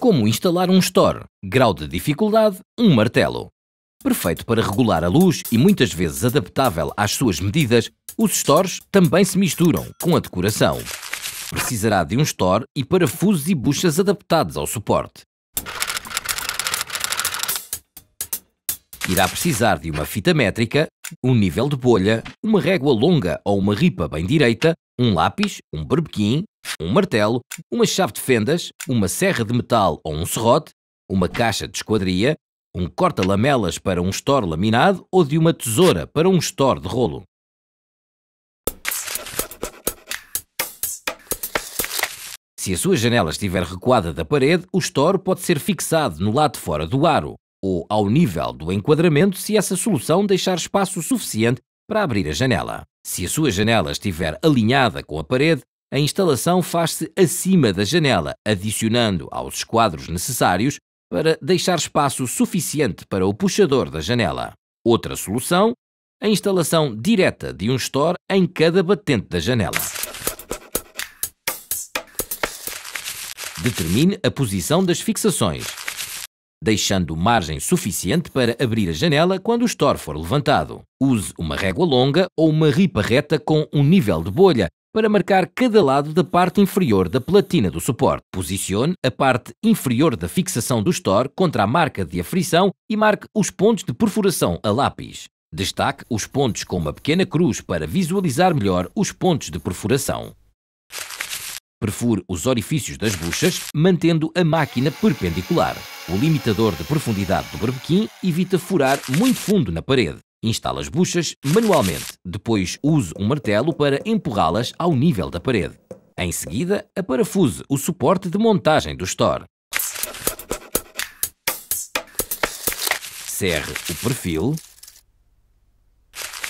como instalar um store, grau de dificuldade, um martelo. Perfeito para regular a luz e muitas vezes adaptável às suas medidas, os stores também se misturam com a decoração. Precisará de um store e parafusos e buchas adaptados ao suporte. Irá precisar de uma fita métrica, um nível de bolha, uma régua longa ou uma ripa bem direita, um lápis, um berbequim, um martelo, uma chave de fendas, uma serra de metal ou um serrote, uma caixa de esquadria, um corta-lamelas para um store laminado ou de uma tesoura para um store de rolo. Se a sua janela estiver recuada da parede, o store pode ser fixado no lado de fora do aro ou ao nível do enquadramento se essa solução deixar espaço suficiente para abrir a janela. Se a sua janela estiver alinhada com a parede, a instalação faz-se acima da janela, adicionando aos esquadros necessários para deixar espaço suficiente para o puxador da janela. Outra solução, a instalação direta de um store em cada batente da janela. Determine a posição das fixações, deixando margem suficiente para abrir a janela quando o store for levantado. Use uma régua longa ou uma ripa reta com um nível de bolha para marcar cada lado da parte inferior da platina do suporte. Posicione a parte inferior da fixação do store contra a marca de aflição e marque os pontos de perfuração a lápis. Destaque os pontos com uma pequena cruz para visualizar melhor os pontos de perfuração. Perfure os orifícios das buchas, mantendo a máquina perpendicular. O limitador de profundidade do barbequim evita furar muito fundo na parede. Instalo as buchas manualmente, depois uso um martelo para empurrá-las ao nível da parede. Em seguida, aparafuso o suporte de montagem do store. Cerre o perfil.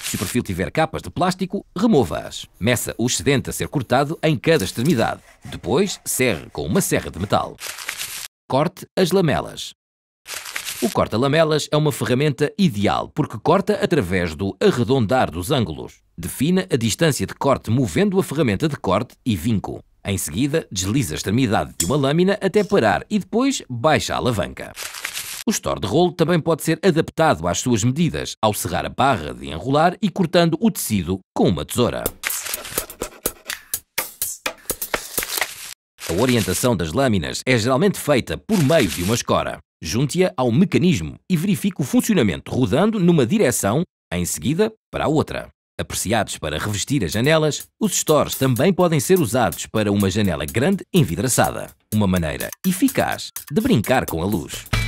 Se o perfil tiver capas de plástico, remova-as. Meça o excedente a ser cortado em cada extremidade. Depois, serre com uma serra de metal. Corte as lamelas. O corta-lamelas é uma ferramenta ideal porque corta através do arredondar dos ângulos. Defina a distância de corte movendo a ferramenta de corte e vinco. Em seguida, desliza a extremidade de uma lâmina até parar e depois baixa a alavanca. O store de rolo também pode ser adaptado às suas medidas ao serrar a barra de enrolar e cortando o tecido com uma tesoura. A orientação das lâminas é geralmente feita por meio de uma escora. Junte-a ao mecanismo e verifique o funcionamento rodando numa direção, em seguida para a outra. Apreciados para revestir as janelas, os stores também podem ser usados para uma janela grande envidraçada. Uma maneira eficaz de brincar com a luz.